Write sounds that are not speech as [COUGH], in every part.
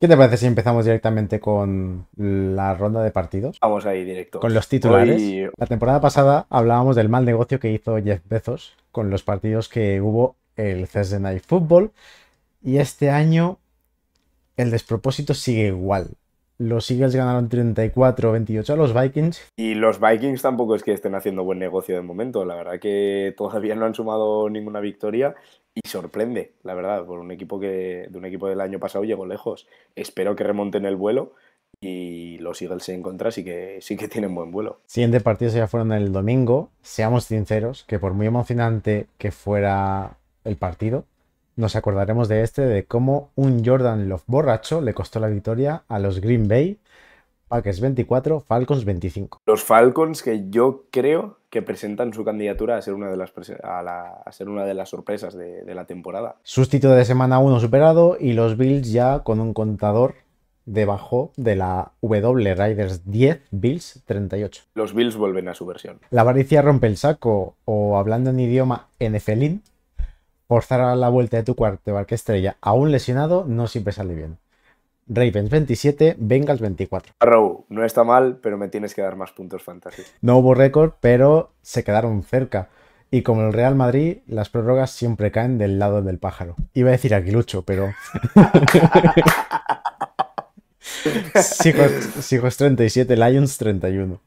¿Qué te parece si empezamos directamente con la ronda de partidos? Vamos ahí directo. Con los titulares. La temporada pasada hablábamos del mal negocio que hizo Jeff Bezos con los partidos que hubo el Thursday Night Football. Y este año el despropósito sigue igual. Los Eagles ganaron 34-28 a los Vikings. Y los Vikings tampoco es que estén haciendo buen negocio de momento. La verdad que todavía no han sumado ninguna victoria y sorprende, la verdad, por un equipo que de un equipo del año pasado llegó lejos. Espero que remonten el vuelo y los Eagles en contra sí que, sí que tienen buen vuelo. Siguiente partido ya fueron el domingo. Seamos sinceros, que por muy emocionante que fuera el partido, nos acordaremos de este, de cómo un Jordan Love borracho le costó la victoria a los Green Bay Packers 24, Falcons 25. Los Falcons que yo creo que presentan su candidatura a ser una de las, a ser una de las sorpresas de, la temporada. Sustituto de semana 1 superado y los Bills ya con un contador debajo de la W Riders 10 Bills 38. Los Bills vuelven a su versión. La avaricia rompe el saco o hablando en idioma NFLin, forzar a la vuelta de tu cuarto barca estrella a un lesionado no siempre sale bien. Ravens 27, Bengals 24. Arrow, no está mal, pero me tienes que dar más puntos fantasy. No hubo récord, pero se quedaron cerca. Y como el Real Madrid, las prórrogas siempre caen del lado del pájaro. Iba a decir Aquilucho, pero. [LAUGHS] [LAUGHS] Sigos, 37, Lions 31.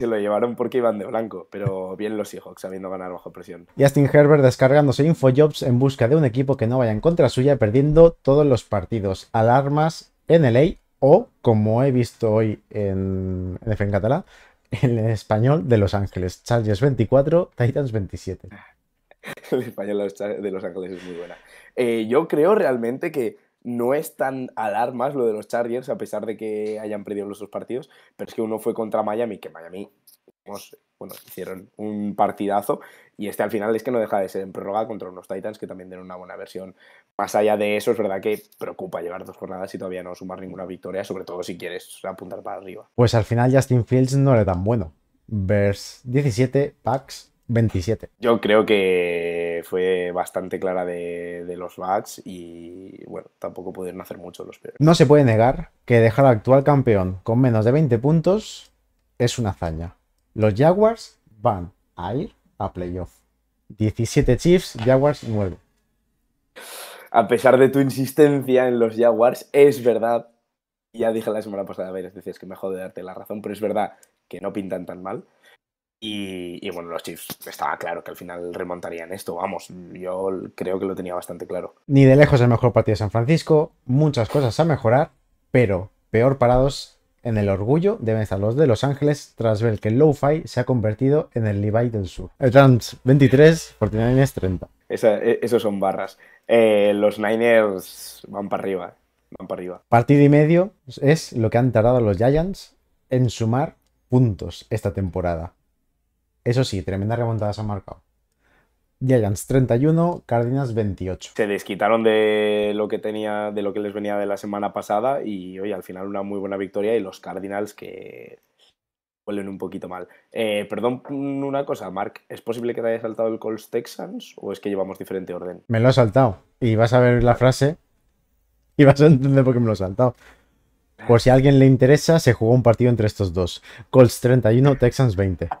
Se lo llevaron porque iban de blanco, pero bien los Seahawks sabiendo ganar bajo presión. Justin Herbert descargándose InfoJobs en busca de un equipo que no vaya en contra suya, perdiendo todos los partidos. Alarmas en LA o, como he visto hoy en, en en catalán, en el español de Los Ángeles. Chargers 24, Titans 27. [LAUGHS] El español de Los Ángeles es muy buena. Eh, yo creo realmente que no es tan alarmas lo de los Chargers, a pesar de que hayan perdido los dos partidos, pero es que uno fue contra Miami, que Miami, bueno, hicieron un partidazo, y este al final es que no deja de ser en prórroga contra unos Titans que también tienen una buena versión. Más allá de eso, es verdad que preocupa llevar dos jornadas y todavía no sumar ninguna victoria, sobre todo si quieres apuntar para arriba. Pues al final Justin Fields no era tan bueno. Vers 17, Pax 27. Yo creo que fue bastante clara de, los lags y bueno, tampoco pudieron hacer mucho los peores. No se puede negar que dejar al actual campeón con menos de 20 puntos es una hazaña. Los Jaguars van a ir a playoff. 17 Chiefs, Jaguars 9. A pesar de tu insistencia en los Jaguars, es verdad, ya dije la semana pasada, a ver, decías que me jode darte la razón, pero es verdad que no pintan tan mal. Y, bueno, los Chiefs estaba claro que al final remontarían esto, vamos, yo creo que lo tenía bastante claro. Ni de lejos el mejor partido de San Francisco, muchas cosas a mejorar, pero peor parados en el orgullo deben estar los de Los Ángeles tras ver que el Lo-Fi se ha convertido en el Levi del Sur. El Trans 23, 49 es 30. Esa, e, esos son barras. Eh, los Niners van para arriba, van para arriba. Partido y medio es lo que han tardado los Giants en sumar puntos esta temporada. Eso sí, tremenda remontada se ha marcado. Giants 31, Cardinals 28. Se desquitaron de lo que tenía, de lo que les venía de la semana pasada y hoy al final una muy buena victoria y los Cardinals que vuelven un poquito mal. Eh, perdón, una cosa, Mark, ¿es posible que te haya saltado el Colts Texans o es que llevamos diferente orden? Me lo ha saltado y vas a ver la frase y vas a entender por qué me lo ha saltado. Por si a alguien le interesa, se jugó un partido entre estos dos. Colts 31, Texans 20. [LAUGHS]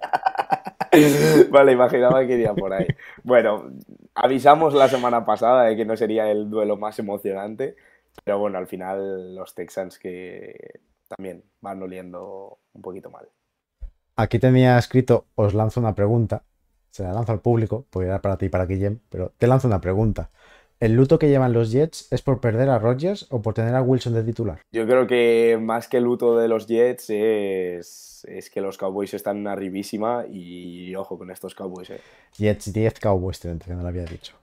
[LAUGHS] vale, imaginaba que iría por ahí. Bueno, avisamos la semana pasada de que no sería el duelo más emocionante, pero bueno, al final los Texans que también van oliendo un poquito mal. Aquí tenía escrito, os lanzo una pregunta. Se la lanzo al público, porque era para ti y para Guillem, pero te lanzo una pregunta. ¿El luto que llevan los Jets es por perder a Rodgers o por tener a Wilson de titular? Yo creo que más que el luto de los Jets es, es que los Cowboys están arribísima y ojo con estos Cowboys. Eh. Jets 10, Cowboys 30, que no lo había dicho.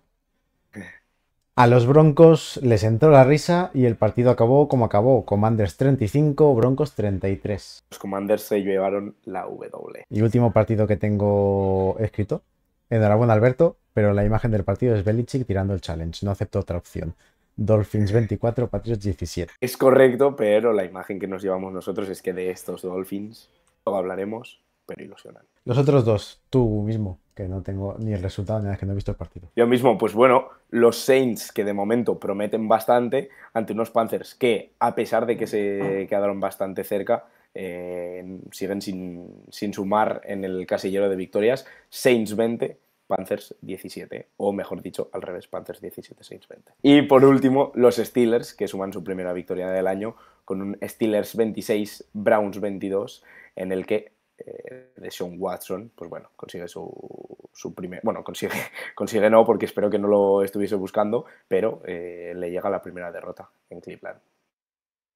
A los Broncos les entró la risa y el partido acabó como acabó. Commanders 35, Broncos 33. Los Commanders se llevaron la W. Y último partido que tengo escrito Enhorabuena, Alberto, pero la imagen del partido es Belichick tirando el challenge. No acepto otra opción. Dolphins 24, Patriots 17. Es correcto, pero la imagen que nos llevamos nosotros es que de estos Dolphins, luego hablaremos, pero ilusionan. Los otros dos, tú mismo, que no tengo ni el resultado ni nada, que no he visto el partido. Yo mismo, pues bueno, los Saints, que de momento prometen bastante, ante unos Panthers que, a pesar de que se quedaron bastante cerca, eh, siguen sin, sumar en el casillero de victorias. Saints 20, Panthers 17, o mejor dicho, al revés, Panthers 17, Saints 20. Y por último, los Steelers, que suman su primera victoria del año con un Steelers 26, Browns 22, en el que eh, de Sean Watson, pues bueno, consigue su, su, primer, bueno, consigue, [LAUGHS] consigue no porque espero que no lo estuviese buscando, pero eh, le llega la primera derrota en Cleveland.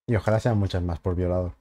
Y ojalá sean muchas más por violado